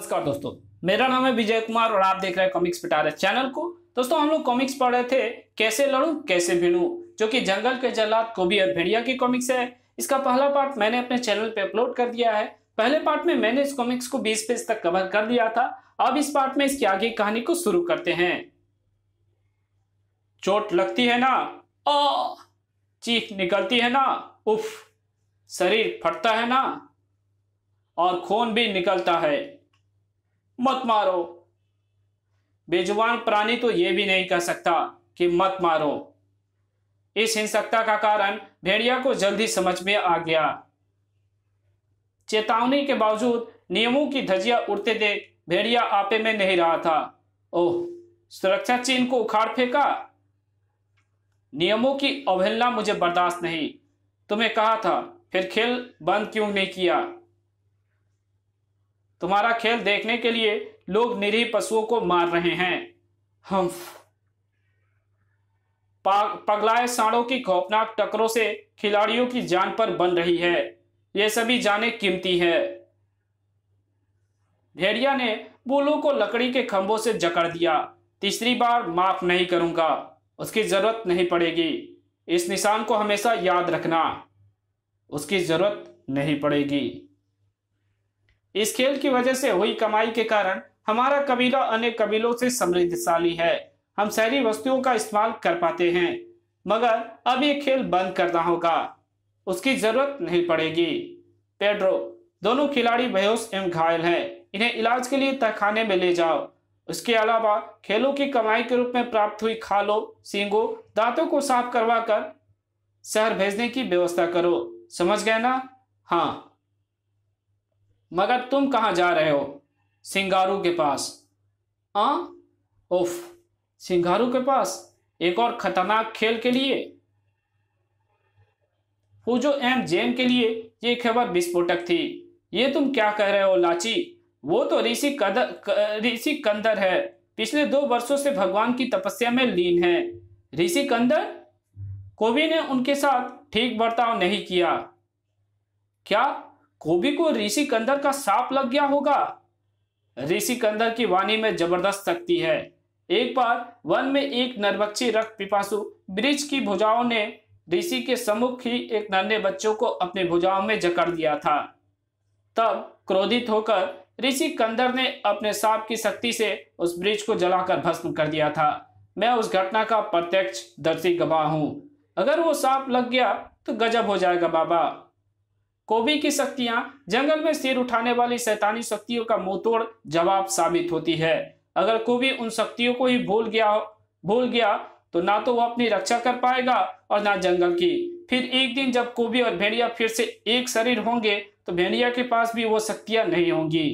नमस्कार दोस्तों मेरा नाम है विजय कुमार और आप देख रहे हैं कॉमिक्स पिटारे चैनल को दोस्तों हम लोग कॉमिक्स पढ़ रहे थे कैसे लड़ू कैसे भिड़ू जो कि जंगल के जल्लाद कोबी और भेड़िया की कॉमिक्स है इसका पहला पार्ट मैंने अपने चैनल पे अपलोड कर दिया है पहले पार्ट में मैंने इस कॉमिक्स को बीस पेज तक कवर कर दिया था अब इस पार्ट में इसकी आगे कहानी को शुरू करते हैं चोट लगती है ना ओ चीख निकलती है ना उफ शरीर फटता है ना और खून भी निकलता है मत मारो बेजुबान प्राणी तो यह भी नहीं कह सकता कि मत मारो इस हिंसकता का कारण भेड़िया को जल्दी समझ में आ गया चेतावनी के बावजूद नियमों की धजिया उड़ते देख भेड़िया आपे में नहीं रहा था ओह सुरक्षा चीन को उखाड़ फेंका नियमों की अवहेलना मुझे बर्दाश्त नहीं तुम्हें कहा था फिर खेल बंद क्यों नहीं किया तुम्हारा खेल देखने के लिए लोग निरीह पशुओं को मार रहे हैं हम पगलाए साड़ों की खौफनाक टकरों से खिलाड़ियों की जान पर बन रही है ये सभी जाने कीमती है भेड़िया ने बोलू को लकड़ी के खंभों से जकड़ दिया तीसरी बार माफ नहीं करूंगा उसकी जरूरत नहीं पड़ेगी इस निशान को हमेशा याद रखना उसकी जरूरत नहीं पड़ेगी इस खेल की वजह से हुई कमाई के कारण हमारा कबीला अनेक कबीलों से समृद्धशाली है हम शहरी वस्तुओं का इस्तेमाल कर पाते हैं मगर अब ये खेल बंद करना होगा उसकी जरूरत नहीं पड़ेगी पेड्रो दोनों खिलाड़ी बेहोश एवं घायल हैं इन्हें इलाज के लिए तहखाने में ले जाओ उसके अलावा खेलों की कमाई के रूप में प्राप्त हुई खालों सींगों दांतों को साफ करवा कर शहर भेजने की व्यवस्था करो समझ गए ना हाँ मगर तुम कहाँ जा रहे हो सिंगारू के पास आ हाँ? उफ सिंगारू के पास एक और खतरनाक खेल के लिए फूजो एम जेम के लिए ये खबर विस्फोटक थी ये तुम क्या कह रहे हो लाची वो तो ऋषि कदर ऋषि कंदर है पिछले दो वर्षों से भगवान की तपस्या में लीन है ऋषि कंदर कोवि ने उनके साथ ठीक बर्ताव नहीं किया क्या गोभी को ऋषि कंदर का सांप लग गया होगा ऋषि कंदर की वाणी में जबरदस्त शक्ति है एक बार वन में एक नरबक्षी रक्त पिपासु ब्रिज की भुजाओं ने ऋषि के समुख ही एक नन्हे बच्चों को अपने भुजाओं में जकड़ दिया था तब क्रोधित होकर ऋषि कंदर ने अपने सांप की शक्ति से उस ब्रिज को जलाकर भस्म कर दिया था मैं उस घटना का प्रत्यक्ष दर्शी गवाह हूं अगर वो सांप लग गया तो गजब हो जाएगा बाबा कोबी की शक्तियां जंगल में सिर उठाने वाली शैतानी शक्तियों का मुंहतोड़ जवाब साबित होती है अगर कोबी उन शक्तियों को ही भूल गया भूल गया तो ना तो वह अपनी रक्षा कर पाएगा और ना जंगल की फिर एक दिन जब कोबी और भेड़िया फिर से एक शरीर होंगे तो भेड़िया के पास भी वो शक्तियां नहीं होंगी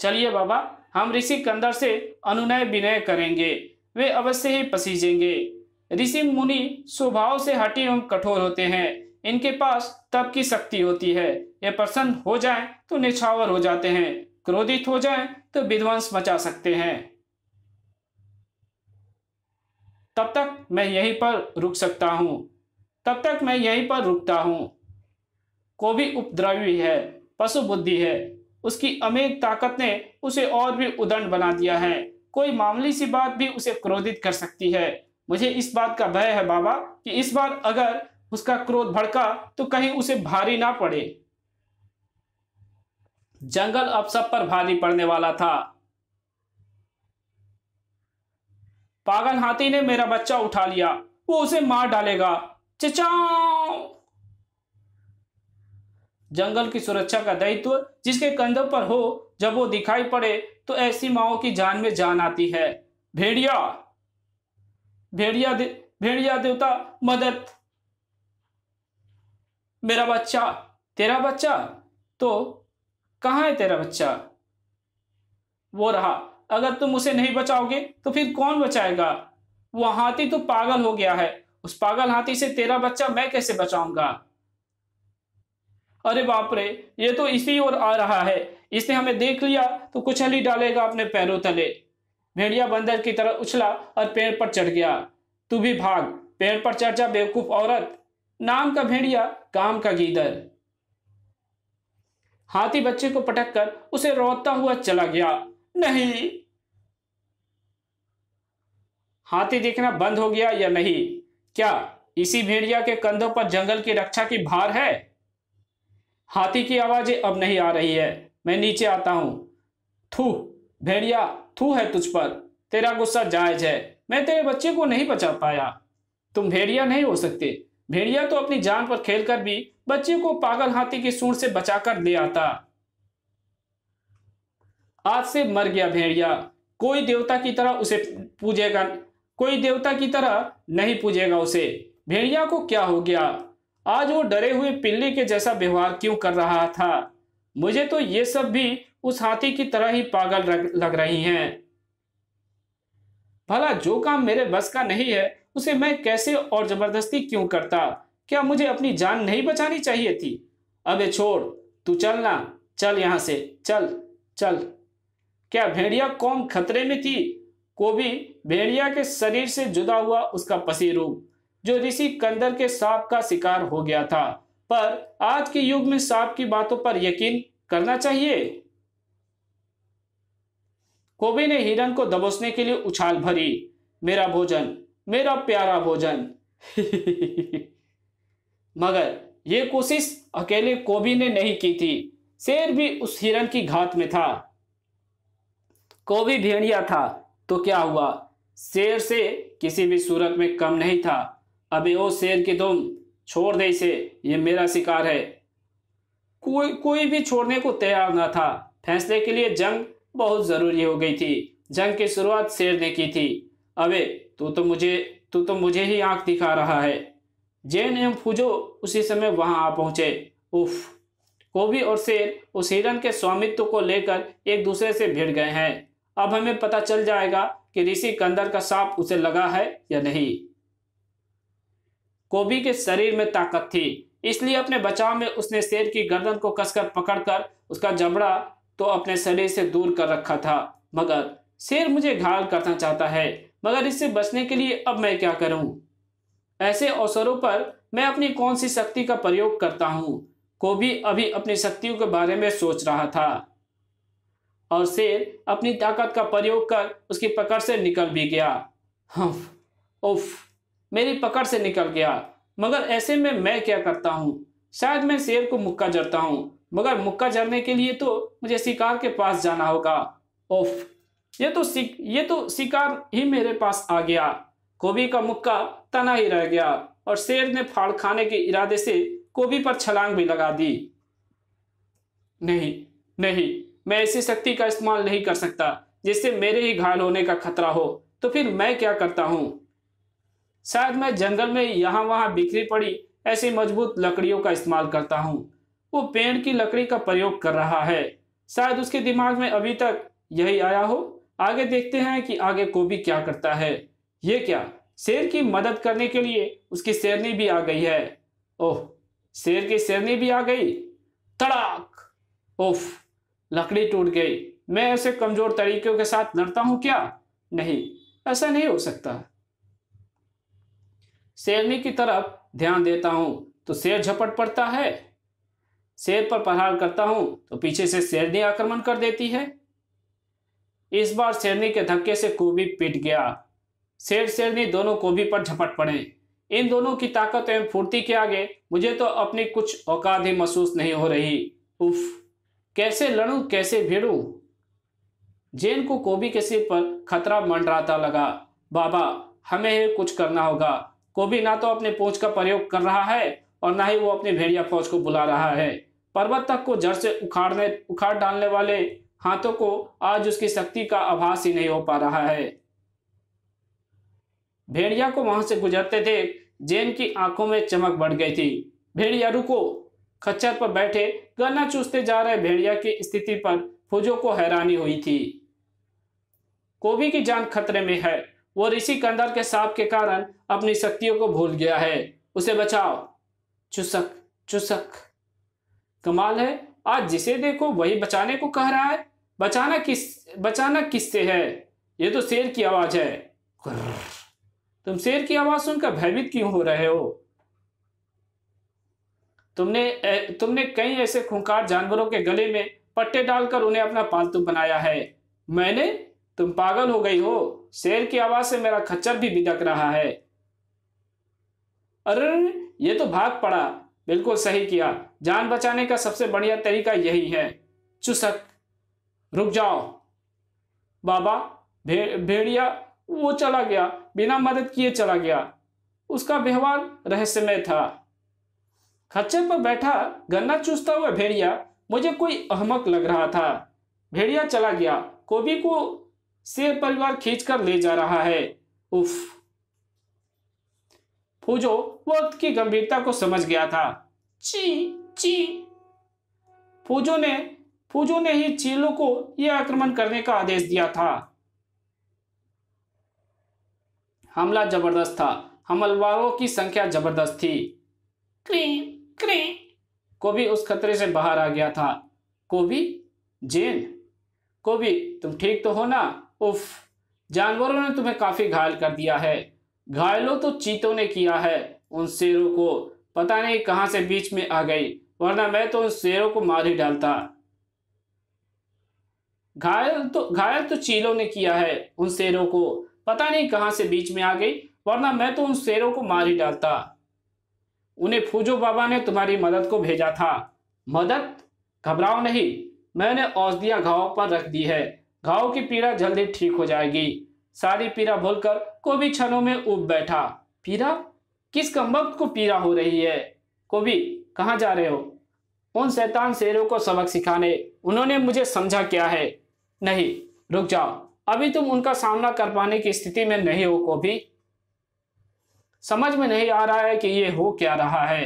चलिए बाबा हम ऋषि कंदर से अनुनय विनय करेंगे वे अवश्य ही पसीजेंगे ऋषि मुनि स्वभाव से हटे एवं कठोर होते हैं इनके पास तब की शक्ति होती है ये प्रसन्न हो जाए तो निछावर हो जाते हैं क्रोधित हो जाए तो विध्वंस मचा सकते हैं तब तक मैं यहीं पर रुक सकता हूं तब तक मैं यहीं पर रुकता हूं को भी उपद्रवी है पशु बुद्धि है उसकी अमेर ताकत ने उसे और भी उदंड बना दिया है कोई मामूली सी बात भी उसे क्रोधित कर सकती है मुझे इस बात का भय है बाबा कि इस बार अगर उसका क्रोध भड़का तो कहीं उसे भारी ना पड़े जंगल अब सब पर भारी पड़ने वाला था पागल हाथी ने मेरा बच्चा उठा लिया वो उसे मार डालेगा चचाओ जंगल की सुरक्षा का दायित्व जिसके कंधों पर हो जब वो दिखाई पड़े तो ऐसी माओ की जान में जान आती है भेड़िया भेड़िया दे, भेड़िया देवता मदद मेरा बच्चा तेरा बच्चा तो कहाँ है तेरा बच्चा वो रहा अगर तुम उसे नहीं बचाओगे तो फिर कौन बचाएगा वो हाथी तो पागल हो गया है उस पागल हाथी से तेरा बच्चा मैं कैसे बचाऊंगा अरे बाप रे ये तो इसी ओर आ रहा है इसने हमें देख लिया तो कुछ हली डालेगा अपने पैरों तले भेड़िया बंदर की तरह उछला और पेड़ पर चढ़ गया तू भी भाग पेड़ पर चढ़ जा बेवकूफ औरत नाम का भेड़िया काम का गीदर हाथी बच्चे को पटक कर उसे रोता हुआ चला गया नहीं हाथी देखना बंद हो गया या नहीं क्या इसी भेड़िया के कंधों पर जंगल की रक्षा की भार है हाथी की आवाजें अब नहीं आ रही है मैं नीचे आता हूं थू भेड़िया थू है तुझ पर तेरा गुस्सा जायज है मैं तेरे बच्चे को नहीं बचा पाया तुम भेड़िया नहीं हो सकते भेड़िया तो अपनी जान पर खेलकर भी बच्चे को पागल हाथी की सूर से बचाकर ले आता आज से मर गया भेड़िया कोई देवता की तरह उसे पूजेगा कोई देवता की तरह नहीं पूजेगा उसे भेड़िया को क्या हो गया आज वो डरे हुए पिल्ली के जैसा व्यवहार क्यों कर रहा था मुझे तो ये सब भी उस हाथी की तरह ही पागल लग रही हैं। भला जो काम मेरे बस का नहीं है उसे मैं कैसे और जबरदस्ती क्यों करता क्या मुझे अपनी जान नहीं बचानी चाहिए थी अबे छोड़ तू चलना चल यहां से चल चल क्या भेड़िया कौन खतरे में थी को भी भेड़िया के शरीर से जुदा हुआ उसका रूप जो ऋषि कंदर के सांप का शिकार हो गया था पर आज के युग में सांप की बातों पर यकीन करना चाहिए कोबी ने हिरन को दबोचने के लिए उछाल भरी मेरा भोजन मेरा प्यारा भोजन मगर ये कोशिश अकेले कोबी ने नहीं की थी शेर भी उस हिरन की घात में था कोबी भेड़िया था तो क्या हुआ शेर से किसी भी सूरत में कम नहीं था अबे ओ शेर की तुम छोड़ दे इसे ये मेरा शिकार है कोई कोई भी छोड़ने को तैयार न था फैसले के लिए जंग बहुत ज़रूरी हो गई थी जंग की शुरुआत शेर ने की थी अबे तू तो मुझे तू तो मुझे ही आंख दिखा रहा है जैन एवं फूजो उसी समय वहां आ पहुंचे उफ कोबी और शेर उस हिरन के स्वामित्व को लेकर एक दूसरे से भिड़ गए हैं अब हमें पता चल जाएगा कि ऋषि कंदर का सांप उसे लगा है या नहीं कोबी के शरीर में ताकत थी इसलिए अपने बचाव में उसने शेर की गर्दन को कसकर पकड़कर उसका जबड़ा तो अपने शरीर से दूर कर रखा था मगर शेर मुझे घायल करना चाहता है मगर इससे बचने के लिए अब मैं क्या करूं ऐसे अवसरों पर मैं अपनी कौन सी शक्ति का प्रयोग करता हूं को भी अभी अपनी शक्तियों के बारे में सोच रहा था और शेर अपनी ताकत का प्रयोग कर उसकी पकड़ से निकल भी गया हफ हम्म, उफ मेरी पकड़ से निकल गया मगर ऐसे में मैं क्या करता हूं शायद मैं शेर को मुक्का जड़ता हूं मगर मुक्का जड़ने के लिए तो मुझे शिकार के पास जाना होगा उफ ये तो सिक ये तो शिकार ही मेरे पास आ गया कोबी का मुक्का तना ही रह गया और शेर ने फाड़ खाने के इरादे से कोबी पर छलांग भी लगा दी नहीं नहीं मैं ऐसी शक्ति का इस्तेमाल नहीं कर सकता जिससे मेरे ही घायल होने का खतरा हो तो फिर मैं क्या करता हूं शायद मैं जंगल में यहां वहां बिखरी पड़ी ऐसी मजबूत लकड़ियों का इस्तेमाल करता हूं वो पेड़ की लकड़ी का प्रयोग कर रहा है शायद उसके दिमाग में अभी तक यही आया हो आगे देखते हैं कि आगे कोबी क्या करता है ये क्या शेर की मदद करने के लिए उसकी शेरनी भी आ गई है ओह शेर की शेरनी भी आ गई तड़ाक ओफ लकड़ी टूट गई मैं ऐसे कमजोर तरीकों के साथ लड़ता हूं क्या नहीं ऐसा नहीं हो सकता शेरनी की तरफ ध्यान देता हूं तो शेर झपट पड़ता है शेर पर प्रहार करता हूं तो पीछे से शेरनी आक्रमण कर देती है इस बार शेरनी के धक्के से कोबी पिट गया शेर शेरनी दोनों कोबी पर झपट पड़े इन दोनों की ताकत एवं फुर्ती के आगे मुझे तो अपनी कुछ औकात ही महसूस नहीं हो रही उफ कैसे लड़ू कैसे भिड़ू जेन को कोबी के सिर पर खतरा मंडराता लगा बाबा हमें कुछ करना होगा कोबी ना तो अपने पूछ का प्रयोग कर रहा है और ना ही वो अपने भेड़िया फौज को बुला रहा है पर्वत तक को जड़ से उखाड़ने उखाड़ डालने वाले हाथों को आज उसकी शक्ति का आभास ही नहीं हो पा रहा है भेड़िया को वहां से गुजरते थे जैन की आंखों में चमक बढ़ गई थी भेड़िया रुको खच्चर पर बैठे गन्ना चूसते जा रहे भेड़िया की स्थिति पर फुजो को हैरानी हुई थी कोबी की जान खतरे में है वो ऋषि कंदर के साप के कारण अपनी शक्तियों को भूल गया है उसे बचाओ चुसक चुसक कमाल है आज जिसे देखो वही बचाने को कह रहा है बचाना किस बचाना किससे है ये तो शेर की आवाज है तुम शेर की आवाज सुनकर भयभीत क्यों हो रहे हो तुमने तुमने कई ऐसे खूंखार जानवरों के गले में पट्टे डालकर उन्हें अपना पालतू बनाया है मैंने तुम पागल हो गई हो शेर की आवाज से मेरा खच्चर भी बिदक रहा है अरे ये तो भाग पड़ा बिल्कुल सही किया जान बचाने का सबसे बढ़िया तरीका यही है चुसक रुक जाओ बाबा भे, भेड़िया वो चला गया बिना मदद किए चला गया उसका व्यवहार रहस्यमय था खच्चर पर बैठा गन्ना चूसता हुआ भेड़िया मुझे कोई अहमक लग रहा था भेड़िया चला गया कोबी को शेर परिवार खींचकर ले जा रहा है उफ फूजो वक्त की गंभीरता को समझ गया था ची ची फूजो ने फुजू ने ही चीलों को यह आक्रमण करने का आदेश दिया था हमला जबरदस्त था हमलवारों की संख्या जबरदस्त थी क्री क्रीम कोबी उस खतरे से बाहर आ गया था कोबी जेन कोबी तुम ठीक तो हो ना उफ जानवरों ने तुम्हें काफी घायल कर दिया है घायलों तो चीतों ने किया है उन शेरों को पता नहीं कहां से बीच में आ गई वरना मैं तो उन शेरों को मार ही डालता घायल तो घायल तो चीलों ने किया है उन शेरों को पता नहीं कहां से बीच में आ गई वरना मैं तो उन शेरों को मार ही डालता उन्हें फूजो बाबा ने तुम्हारी मदद को भेजा था मदद घबराओ नहीं मैंने औषधियां घाव पर रख दी है घाव की पीड़ा जल्दी ठीक हो जाएगी सारी पीड़ा भूलकर कोबी छनों में उब बैठा पीड़ा किस कमबख्त को पीड़ा हो रही है कोबी कहाँ जा रहे हो उन शैतान शेरों को सबक सिखाने उन्होंने मुझे समझा क्या है नहीं रुक जाओ अभी तुम उनका सामना कर पाने की स्थिति में नहीं हो को भी समझ में नहीं आ रहा है कि ये हो क्या रहा है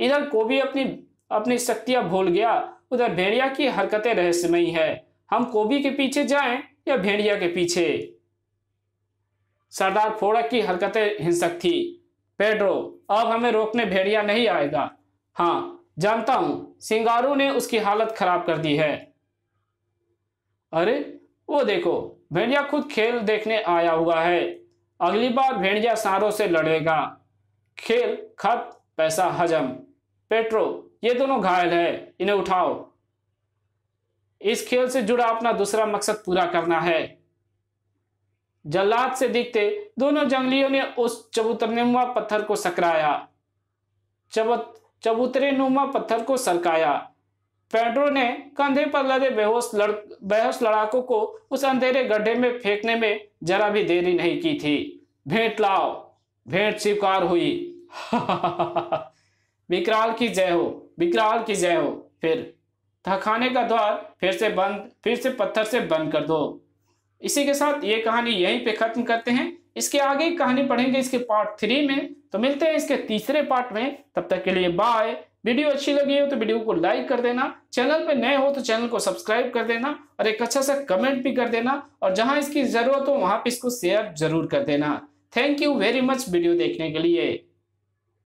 इधर कोबी अपनी अपनी शक्तियां भूल गया उधर भेड़िया की हरकतें रहस्यमयी है हम कोबी के पीछे जाएं या भेड़िया के पीछे सरदार फोड़क की हरकतें हिंसक थी पेड्रो अब हमें रोकने भेड़िया नहीं आएगा हाँ जानता हूं सिंगारू ने उसकी हालत खराब कर दी है अरे वो देखो भेड़िया खुद खेल देखने आया हुआ है अगली बार भेड़िया सारों से लड़ेगा खेल खत पैसा हजम पेट्रो ये दोनों घायल है इन्हें उठाओ इस खेल से जुड़ा अपना दूसरा मकसद पूरा करना है जल्लाद से दिखते दोनों जंगलियों ने उस चबूतरनुमा पत्थर को सकराया चबूतरे नुमा पत्थर को सरकाया पेड्रो ने कंधे पर लदे बेहोश लड़ बेहोश लड़ाकों को उस अंधेरे गड्ढे में फेंकने में जरा भी देरी नहीं की थी भेंट लाओ भेंट स्वीकार हुई विकराल की जय हो विकराल की जय हो फिर थकाने का द्वार फिर से बंद फिर से पत्थर से बंद कर दो इसी के साथ ये कहानी यहीं पे खत्म करते हैं इसके आगे कहानी पढ़ेंगे इसके पार्ट थ्री में तो मिलते हैं इसके तीसरे पार्ट में तब तक के लिए बाय वीडियो अच्छी लगी हो तो वीडियो को लाइक कर देना चैनल पे नए हो तो चैनल को सब्सक्राइब कर देना और एक अच्छा सा कमेंट भी कर देना और जहां इसकी जरूरत हो वहां पे इसको शेयर जरूर कर देना thank you very much video देखने के लिए